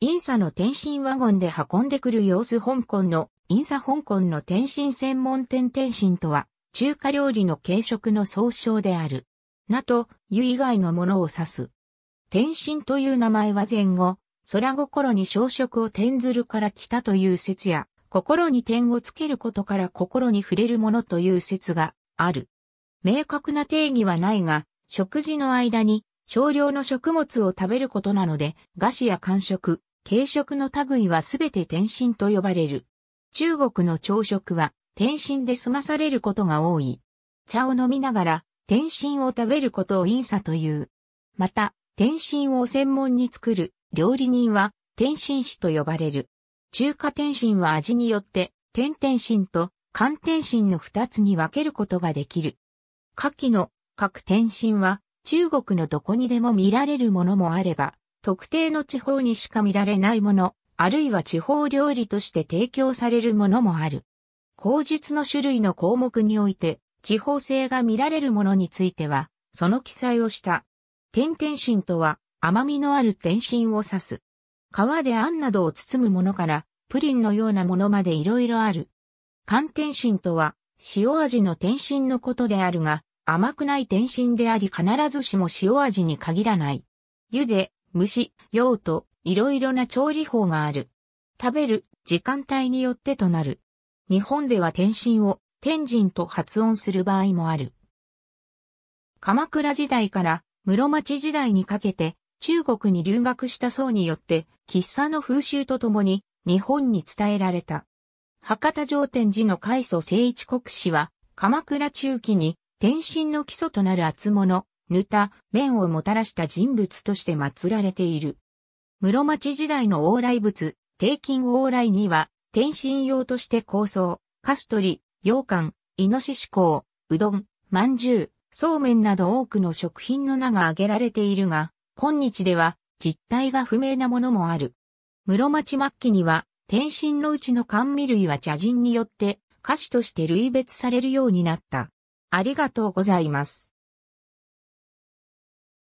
インサの天津ワゴンで運んでくる様子香港のインサ香港の天津専門店天津とは中華料理の軽食の総称である。なと、湯以外のものを指す。天津という名前は前後、空心に小食を転ずるから来たという説や、心に点をつけることから心に触れるものという説がある。明確な定義はないが、食事の間に少量の食物を食べることなので、菓子や間食、軽食の類はすべて天津と呼ばれる。中国の朝食は天津で済まされることが多い。茶を飲みながら天津を食べることをインサという。また、天津を専門に作る料理人は天津師と呼ばれる。中華天津は味によって天天津と寒天津の二つに分けることができる。下記の各天津は中国のどこにでも見られるものもあれば、特定の地方にしか見られないもの、あるいは地方料理として提供されるものもある。口述の種類の項目において、地方性が見られるものについては、その記載をした。天天心とは、甘みのある天心を指す。皮であんなどを包むものから、プリンのようなものまでいろいろある。寒天心とは、塩味の天心のことであるが、甘くない天心であり必ずしも塩味に限らない。湯で、蒸し、用途、いろいろな調理法がある。食べる、時間帯によってとなる。日本では天津を天神と発音する場合もある。鎌倉時代から室町時代にかけて中国に留学した僧によって喫茶の風習とともに日本に伝えられた。博多城天寺の開祖聖一国史は鎌倉中期に天津の基礎となる厚物、ぬた、面をもたらした人物として祀られている。室町時代の往来物、帝金往来には、天津用として構想、カストリ、羊羹、イノシシ港、うどん、まんじゅう、そうめんなど多くの食品の名が挙げられているが、今日では実態が不明なものもある。室町末期には、天津のうちの甘味類は茶人によって、菓子として類別されるようになった。ありがとうございます。